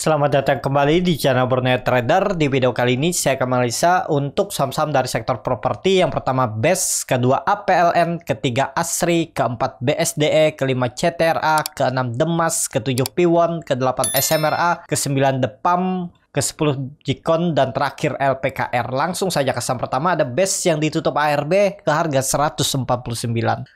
Selamat datang kembali di channel Borneo Trader. Di video kali ini saya akan analisa untuk saham-saham dari sektor properti. Yang pertama BES, kedua APLN, ketiga ASRI, keempat BSDE, kelima CTRA, keenam Demas, ketujuh Piwon, kedelapan SMRA, kesembilan Depam, ke sepuluh Jikon dan terakhir LPKR. Langsung saja ke saham pertama ada base yang ditutup ARB ke harga 149.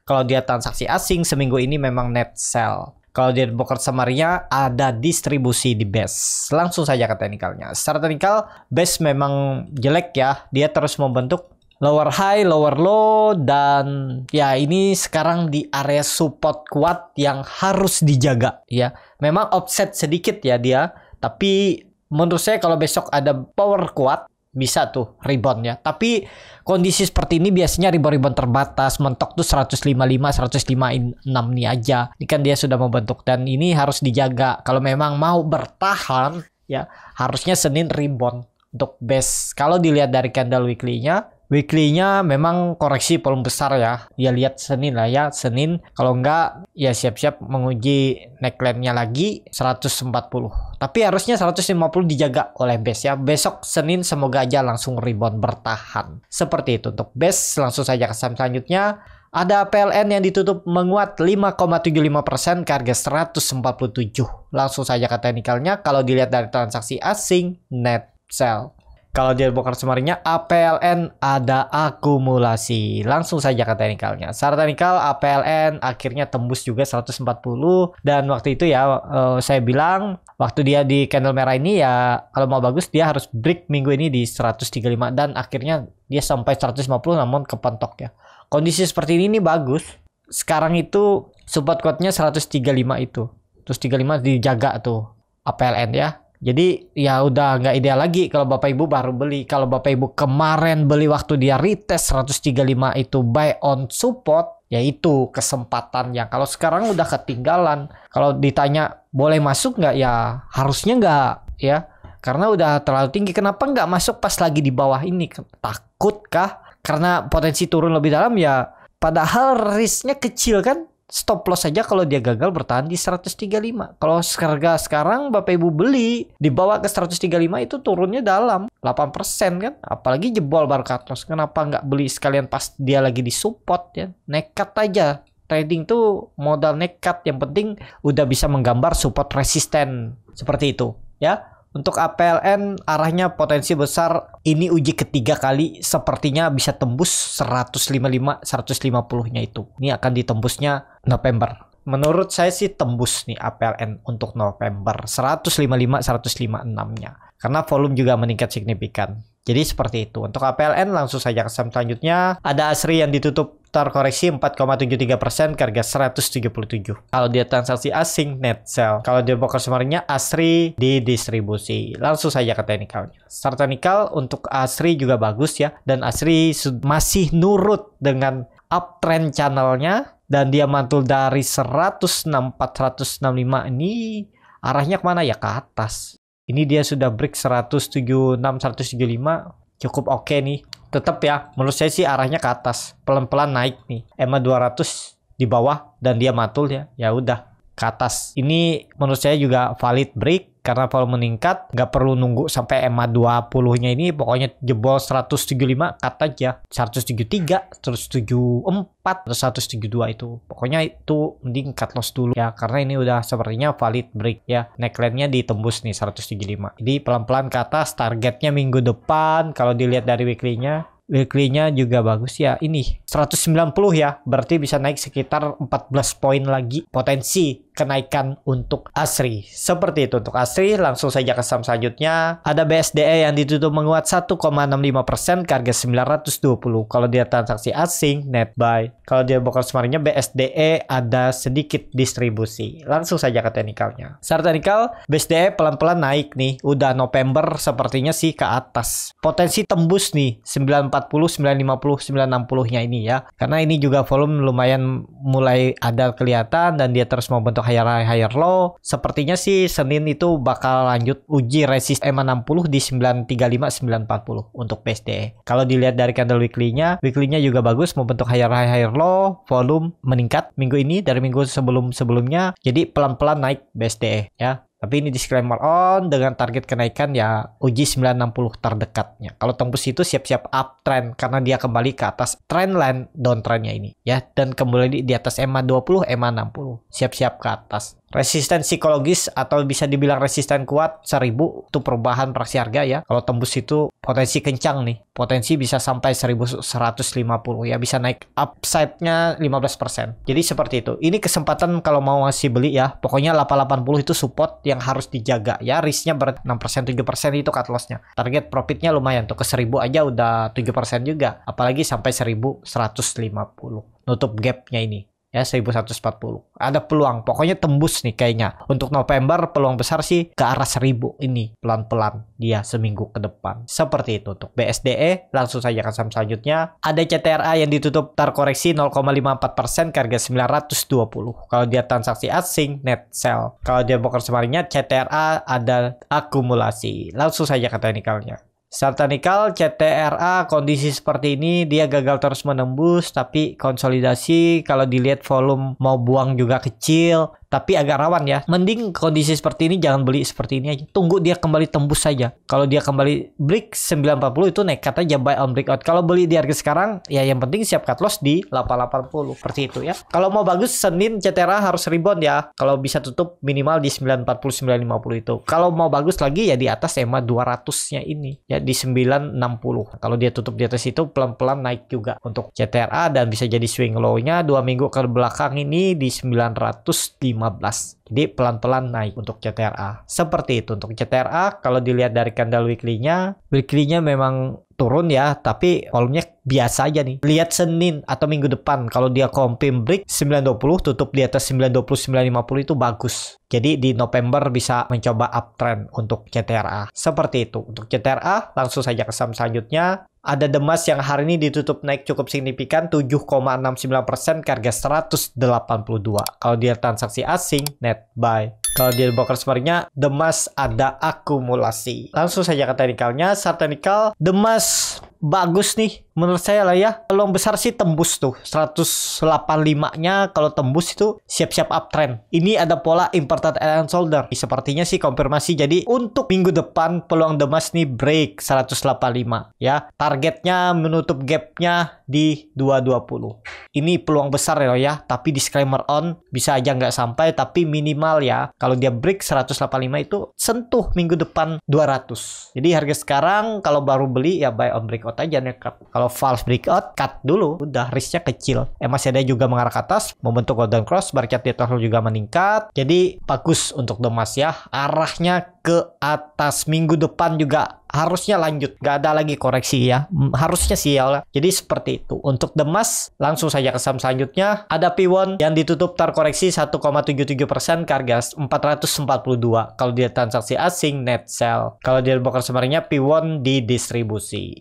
Kalau dia transaksi asing seminggu ini memang net sell. Kalau di Adblocker Samaria ada distribusi di base. Langsung saja ke teknikalnya. Secara teknikal base memang jelek ya. Dia terus membentuk lower high, lower low dan ya ini sekarang di area support kuat yang harus dijaga ya. Memang offset sedikit ya dia, tapi menurut saya kalau besok ada power kuat bisa tuh rebound ya. Tapi kondisi seperti ini biasanya rebound-rebound terbatas, mentok tuh 155, 156 nih aja. Ini kan dia sudah membentuk dan ini harus dijaga. Kalau memang mau bertahan ya harusnya Senin rebound untuk base. Kalau dilihat dari candle weekly-nya Weekly-nya memang koreksi volume besar ya. Ya lihat Senin lah ya, Senin. Kalau enggak ya siap-siap menguji neckline-nya lagi 140. Tapi harusnya 150 dijaga oleh base ya. Besok Senin semoga aja langsung rebound bertahan. Seperti itu untuk base. Langsung saja ke saham selanjutnya. Ada PLN yang ditutup menguat 5,75% ke harga 147. Langsung saja ke teknikalnya kalau dilihat dari transaksi asing net sell. Kalau dia bongkar semarinya, APLN ada akumulasi. Langsung saja ke teknikalnya. Secara teknikal, APLN akhirnya tembus juga 140. Dan waktu itu ya, uh, saya bilang, waktu dia di candle merah ini ya, kalau mau bagus, dia harus break minggu ini di 135. Dan akhirnya dia sampai 150 namun kepentok ya. Kondisi seperti ini ini bagus. Sekarang itu support kuatnya 135 itu. Terus 35 dijaga tuh APLN ya jadi ya udah nggak ideal lagi kalau Bapak Ibu baru beli. Kalau Bapak Ibu kemarin beli waktu dia retest 135 itu buy on support, yaitu kesempatan yang Kalau sekarang udah ketinggalan. Kalau ditanya boleh masuk nggak ya harusnya nggak ya. Karena udah terlalu tinggi. Kenapa nggak masuk pas lagi di bawah ini? Takutkah? Karena potensi turun lebih dalam ya. Padahal risknya kecil kan? stop loss saja kalau dia gagal bertahan di 135. Kalau harga sekarang Bapak Ibu beli dibawa ke 135 itu turunnya dalam 8% kan. Apalagi jebol bar cut loss. Kenapa nggak beli sekalian pas dia lagi di support ya. Nekat aja. Trading tuh modal nekat. Yang penting udah bisa menggambar support resisten. Seperti itu ya. Untuk APLN arahnya potensi besar ini uji ketiga kali sepertinya bisa tembus 155 150-nya itu. Ini akan ditembusnya November. Menurut saya sih tembus nih APLN untuk November 155 156-nya. Karena volume juga meningkat signifikan. Jadi seperti itu. Untuk APLN langsung saja ke saham selanjutnya. Ada Asri yang ditutup terkoreksi 4,73 persen ke harga 177. Kalau dia transaksi asing net sell. Kalau dia broker semarinya Asri di distribusi. Langsung saja ke teknikalnya. Start teknikal untuk Asri juga bagus ya. Dan Asri masih nurut dengan uptrend channelnya. Dan dia mantul dari 164-165 ini arahnya kemana ya ke atas ini dia sudah break 176 175 cukup oke okay nih. Tetap ya, menurut saya sih arahnya ke atas. Pelan-pelan naik nih. EMA 200 di bawah dan dia matul ya. Ya udah, ke atas. Ini menurut saya juga valid break karena volume meningkat nggak perlu nunggu sampai EMA 20 nya ini pokoknya jebol 175 kata aja 173 174 atau 172 itu pokoknya itu mending cut loss dulu ya karena ini udah sepertinya valid break ya neckline nya ditembus nih 175 jadi pelan-pelan ke atas targetnya minggu depan kalau dilihat dari weekly nya weekly-nya juga bagus ya ini 190 ya berarti bisa naik sekitar 14 poin lagi potensi kenaikan untuk Asri. Seperti itu untuk Asri, langsung saja ke saham selanjutnya. Ada BSDE yang ditutup menguat 1,65% ke harga 920. Kalau dia transaksi asing, net buy. Kalau dia bokor semarinya BSDE ada sedikit distribusi. Langsung saja ke teknikalnya. Secara teknikal, BSDE pelan-pelan naik nih. Udah November sepertinya sih ke atas. Potensi tembus nih 940, 950, 960-nya ini ya. Karena ini juga volume lumayan mulai ada kelihatan dan dia terus mau bentuk hire high hire low sepertinya sih Senin itu bakal lanjut uji resist M60 di 935 940 untuk BSD kalau dilihat dari candle weekly-nya weekly-nya juga bagus membentuk higher high higher low volume meningkat minggu ini dari minggu sebelum sebelumnya jadi pelan-pelan naik BSD ya tapi ini disclaimer on dengan target kenaikan ya uji 960 terdekatnya. Kalau tembus itu siap-siap uptrend karena dia kembali ke atas trend line downtrendnya ini ya dan kembali di atas EMA 20, EMA 60. Siap-siap ke atas resisten psikologis atau bisa dibilang resisten kuat 1000 itu perubahan praksi harga ya. Kalau tembus itu potensi kencang nih. Potensi bisa sampai 1150 ya bisa naik upside-nya 15%. Jadi seperti itu. Ini kesempatan kalau mau masih beli ya. Pokoknya 880 itu support yang harus dijaga ya. Risknya ber 6% 7% itu cut loss-nya. Target profitnya lumayan tuh ke 1000 aja udah 7% juga. Apalagi sampai 1150. Nutup gapnya ini ya 1140 ada peluang pokoknya tembus nih kayaknya untuk November peluang besar sih ke arah 1000 ini pelan-pelan dia seminggu ke depan seperti itu untuk BSDE langsung saja ke saham selanjutnya ada CTRA yang ditutup terkoreksi 0,54% persen harga 920 kalau dia transaksi asing net sell kalau dia broker semarinnya CTRA ada akumulasi langsung saja ke teknikalnya Sartanikal CTRA kondisi seperti ini dia gagal terus menembus tapi konsolidasi kalau dilihat volume mau buang juga kecil tapi agak rawan ya. Mending kondisi seperti ini jangan beli seperti ini aja. Tunggu dia kembali tembus saja. Kalau dia kembali break 940 itu nekat aja buy on breakout. Kalau beli di harga sekarang ya yang penting siap cut loss di 880 seperti itu ya. Kalau mau bagus Senin Cetera harus rebound ya. Kalau bisa tutup minimal di 940 950 itu. Kalau mau bagus lagi ya di atas EMA 200-nya ini ya di 960. Nah, kalau dia tutup di atas itu pelan-pelan naik juga untuk CTRA dan bisa jadi swing low-nya dua minggu ke belakang ini di 905 15. Jadi pelan-pelan naik untuk CTRA. Seperti itu untuk CTRA kalau dilihat dari candle weekly-nya, weekly-nya memang turun ya, tapi volumenya biasa aja nih. Lihat Senin atau minggu depan kalau dia confirm break 920 tutup di atas 920 950 itu bagus. Jadi di November bisa mencoba uptrend untuk CTRA. Seperti itu. Untuk CTRA langsung saja ke saham selanjutnya ada demas yang hari ini ditutup naik cukup signifikan 7,69% ke harga 182. Kalau dia transaksi asing, net buy. Kalau di broker sebenarnya demas ada akumulasi. Langsung saja ke teknikalnya. Saat teknikal, demas bagus nih menurut saya lah ya peluang besar sih tembus tuh 185 nya kalau tembus itu siap-siap uptrend ini ada pola important and shoulder sepertinya sih konfirmasi jadi untuk minggu depan peluang demas nih break 185 ya targetnya menutup gapnya di 220 ini peluang besar ya loh ya tapi disclaimer on bisa aja nggak sampai tapi minimal ya kalau dia break 185 itu sentuh minggu depan 200 jadi harga sekarang kalau baru beli ya buy on break out aja nih kalau false breakout cut dulu udah risknya kecil eh, MACD juga mengarah ke atas membentuk golden cross market di atas juga meningkat jadi bagus untuk domas ya arahnya ke atas minggu depan juga harusnya lanjut nggak ada lagi koreksi ya harusnya sih sial ya. jadi seperti itu untuk demas langsung saja ke saham selanjutnya ada P1 yang ditutup terkoreksi 1,77% persen. harga 442 kalau dia transaksi asing net sell kalau dia broker sebenarnya P1 di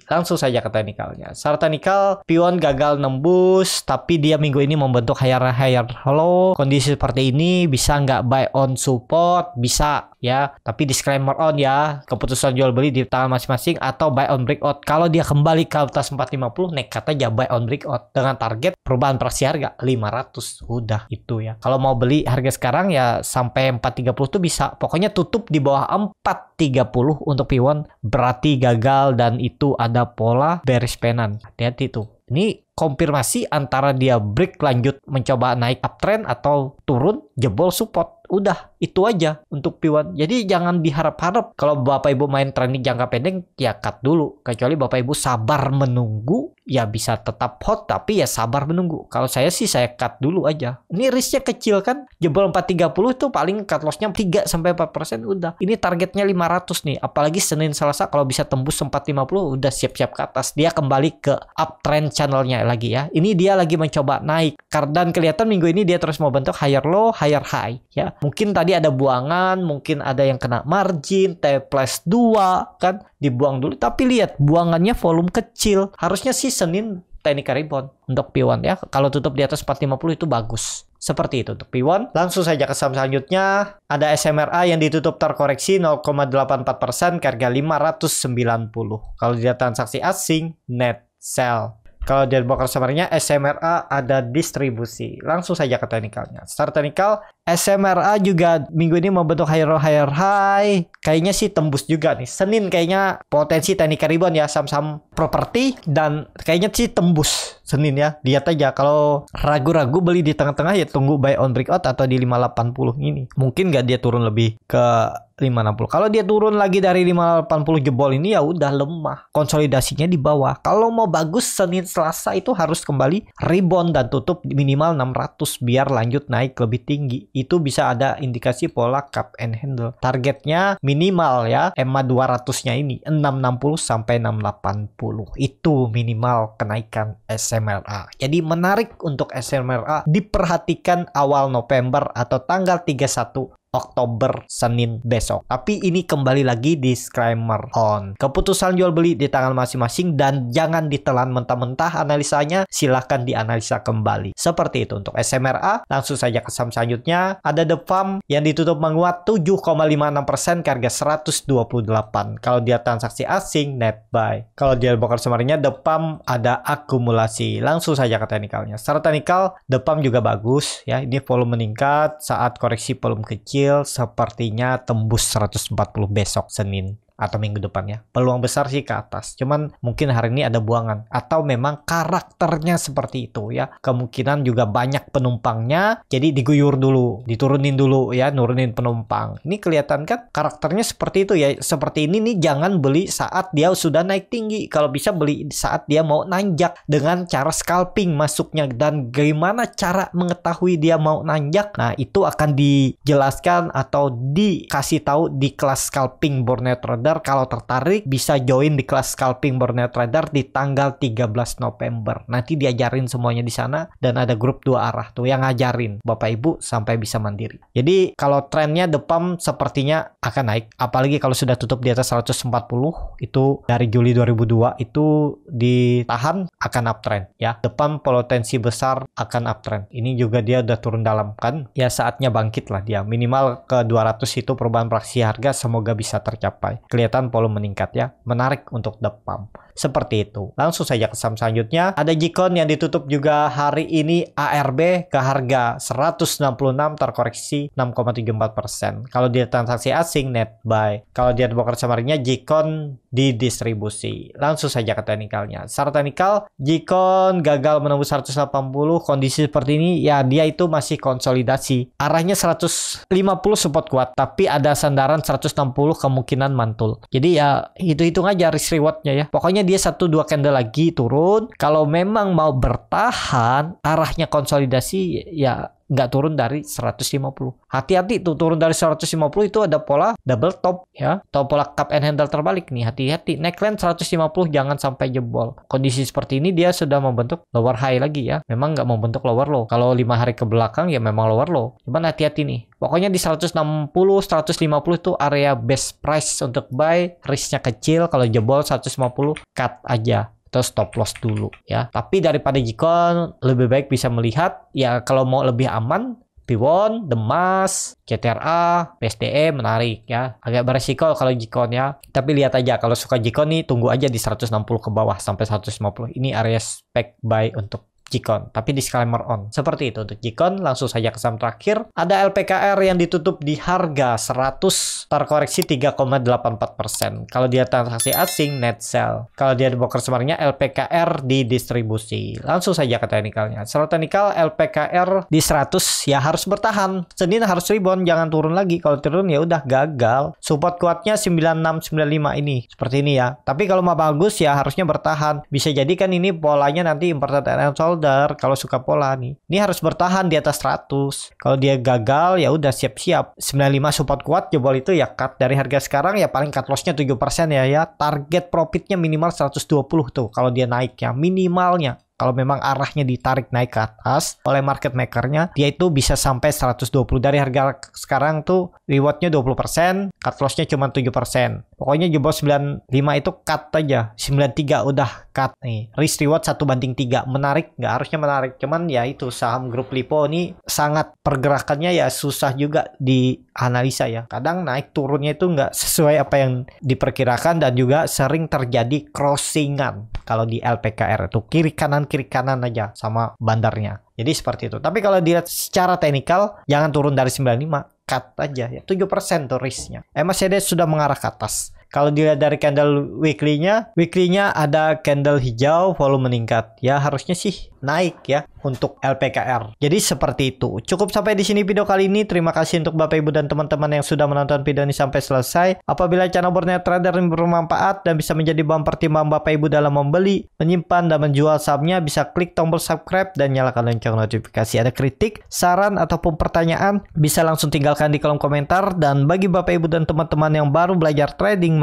langsung saja ke teknikalnya serta nikal P1 gagal nembus tapi dia minggu ini membentuk higher higher Halo, kondisi seperti ini bisa nggak buy on support bisa ya tapi disclaimer on ya keputusan jual beli di tangan saham masing-masing atau buy on breakout. Kalau dia kembali ke atas 450 nekat aja buy on breakout dengan target perubahan proyeksi harga 500 udah itu ya. Kalau mau beli harga sekarang ya sampai 430 tuh bisa. Pokoknya tutup di bawah 430 untuk P1 berarti gagal dan itu ada pola bearish pennant. Hati-hati tuh. Ini konfirmasi antara dia break lanjut mencoba naik uptrend atau turun jebol support udah itu aja untuk P1 jadi jangan diharap-harap kalau bapak ibu main training jangka pendek ya cut dulu kecuali bapak ibu sabar menunggu ya bisa tetap hot tapi ya sabar menunggu kalau saya sih saya cut dulu aja ini risknya kecil kan jebol 430 tuh paling cut lossnya 3 sampai 4% udah ini targetnya 500 nih apalagi Senin Selasa kalau bisa tembus 450 udah siap-siap ke atas dia kembali ke uptrend channelnya lagi ya ini dia lagi mencoba naik dan kelihatan minggu ini dia terus mau bentuk higher low higher high ya Mungkin tadi ada buangan, mungkin ada yang kena margin, T plus 2 kan dibuang dulu. Tapi lihat buangannya volume kecil. Harusnya senin teknik rebound untuk P1 ya. Kalau tutup di atas 450 itu bagus. Seperti itu untuk P1. Langsung saja ke saham selanjutnya. Ada SMRA yang ditutup terkoreksi 0,84% harga 590. Kalau dilihat transaksi asing net sell kalau deadblocker summary-nya SMRA ada distribusi. Langsung saja ke teknikalnya. Start teknikal, SMRA juga minggu ini membentuk higher low higher high. Kayaknya sih tembus juga nih. Senin kayaknya potensi teknikal rebound ya saham-saham properti dan kayaknya sih tembus Senin ya. Lihat aja kalau ragu-ragu beli di tengah-tengah ya tunggu buy on breakout atau di 580 ini. Mungkin nggak dia turun lebih ke 560. Kalau dia turun lagi dari 580 jebol ini ya udah lemah. Konsolidasinya di bawah. Kalau mau bagus Senin Selasa itu harus kembali rebound dan tutup minimal 600 biar lanjut naik lebih tinggi. Itu bisa ada indikasi pola cup and handle. Targetnya minimal ya EMA 200-nya ini 660 sampai 680. Itu minimal kenaikan SMRA. Jadi menarik untuk SMRA diperhatikan awal November atau tanggal 31 Oktober Senin besok. Tapi ini kembali lagi di disclaimer on. Keputusan jual beli di tangan masing-masing dan jangan ditelan mentah-mentah analisanya, silahkan dianalisa kembali. Seperti itu untuk SMRA, langsung saja ke saham selanjutnya. Ada The Farm yang ditutup menguat 7,56% ke harga 128. Kalau dia transaksi asing, net buy. Kalau dia bongkar semarinya, The Farm ada akumulasi. Langsung saja ke teknikalnya. Secara teknikal, The Farm juga bagus ya. Ini volume meningkat saat koreksi volume kecil kecil sepertinya tembus 140 besok Senin atau minggu depannya. Peluang besar sih ke atas. Cuman mungkin hari ini ada buangan atau memang karakternya seperti itu ya. Kemungkinan juga banyak penumpangnya jadi diguyur dulu, diturunin dulu ya, nurunin penumpang. Ini kelihatan kan karakternya seperti itu ya. Seperti ini nih jangan beli saat dia sudah naik tinggi. Kalau bisa beli saat dia mau nanjak dengan cara scalping masuknya dan gimana cara mengetahui dia mau nanjak. Nah, itu akan dijelaskan atau dikasih tahu di kelas scalping Borneo Trader kalau tertarik bisa join di kelas scalping Borneo Trader di tanggal 13 November. Nanti diajarin semuanya di sana dan ada grup dua arah tuh yang ngajarin Bapak Ibu sampai bisa mandiri. Jadi kalau trennya pump sepertinya akan naik apalagi kalau sudah tutup di atas 140 itu dari Juli 2002 itu ditahan akan uptrend ya. pump potensi besar akan uptrend. Ini juga dia udah turun dalam kan. Ya saatnya bangkit lah dia. Minimal ke 200 itu perubahan praksi harga semoga bisa tercapai kelihatan volume meningkat ya. Menarik untuk the pump. Seperti itu. Langsung saja ke saham selanjutnya. Ada Jikon yang ditutup juga hari ini ARB ke harga 166 terkoreksi 6,74%. Kalau dia transaksi asing net buy. Kalau dia broker summary Jikon didistribusi. Langsung saja ke teknikalnya. Secara teknikal Jikon gagal menembus 180 kondisi seperti ini ya dia itu masih konsolidasi. Arahnya 150 support kuat tapi ada sandaran 160 kemungkinan mantul. Jadi ya itu hitung aja risk rewardnya ya. Pokoknya dia satu dua candle lagi turun. Kalau memang mau bertahan arahnya konsolidasi ya nggak turun dari 150. Hati-hati tuh turun dari 150 itu ada pola double top ya, atau pola cup and handle terbalik nih. Hati-hati neckline 150 jangan sampai jebol. Kondisi seperti ini dia sudah membentuk lower high lagi ya. Memang nggak membentuk lower low. Kalau lima hari ke belakang ya memang lower low. Cuman hati-hati nih. Pokoknya di 160, 150 itu area best price untuk buy, risknya kecil. Kalau jebol 150 cut aja kita stop loss dulu ya. Tapi daripada Gcon lebih baik bisa melihat ya kalau mau lebih aman Piwon, Demas, CTRA, PSDE menarik ya. Agak beresiko kalau Jikon ya. Tapi lihat aja kalau suka Jikon nih tunggu aja di 160 ke bawah sampai 150. Ini area spek buy untuk Jikon, tapi disclaimer on. Seperti itu untuk Jikon, langsung saja ke saham terakhir. Ada LPKR yang ditutup di harga 100, terkoreksi 3,84%. Kalau dia transaksi asing, net sell. Kalau dia di broker semarnya LPKR di distribusi. Langsung saja ke teknikalnya. Secara teknikal, LPKR di 100 ya harus bertahan. Senin harus rebound, jangan turun lagi. Kalau turun ya udah gagal. Support kuatnya 9695 ini. Seperti ini ya. Tapi kalau mau bagus ya harusnya bertahan. Bisa jadi kan ini polanya nanti imported and sold kalau suka pola nih. Ini harus bertahan di atas 100. Kalau dia gagal ya udah siap-siap. 95 support kuat jebol itu ya cut dari harga sekarang ya paling cut lossnya 7% ya ya. Target profitnya minimal 120 tuh kalau dia naik ya minimalnya kalau memang arahnya ditarik naik ke atas oleh market makernya, dia itu bisa sampai 120 dari harga sekarang tuh rewardnya 20%, cut lossnya cuma 7%. Pokoknya jebol 95 itu cut aja, 93 udah cut nih. Risk reward 1 banding 3, menarik nggak harusnya menarik, cuman ya itu saham grup Lipo ini sangat pergerakannya ya susah juga dianalisa ya. Kadang naik turunnya itu nggak sesuai apa yang diperkirakan dan juga sering terjadi crossingan kalau di LPKR itu kiri kanan cuman kiri kanan aja sama bandarnya. Jadi seperti itu. Tapi kalau dilihat secara teknikal, jangan turun dari 95, cut aja ya. 7% turisnya. risknya. Eh, sudah mengarah ke atas. Kalau dilihat dari candle weekly-nya, weekly-nya ada candle hijau volume meningkat. Ya harusnya sih naik ya untuk LPKR. Jadi seperti itu. Cukup sampai di sini video kali ini. Terima kasih untuk Bapak Ibu dan teman-teman yang sudah menonton video ini sampai selesai. Apabila channel Borneo Trader ini bermanfaat dan bisa menjadi bahan pertimbangan Bapak Ibu dalam membeli, menyimpan, dan menjual sahamnya, bisa klik tombol subscribe dan nyalakan lonceng notifikasi. Ada kritik, saran, ataupun pertanyaan, bisa langsung tinggalkan di kolom komentar. Dan bagi Bapak Ibu dan teman-teman yang baru belajar trading,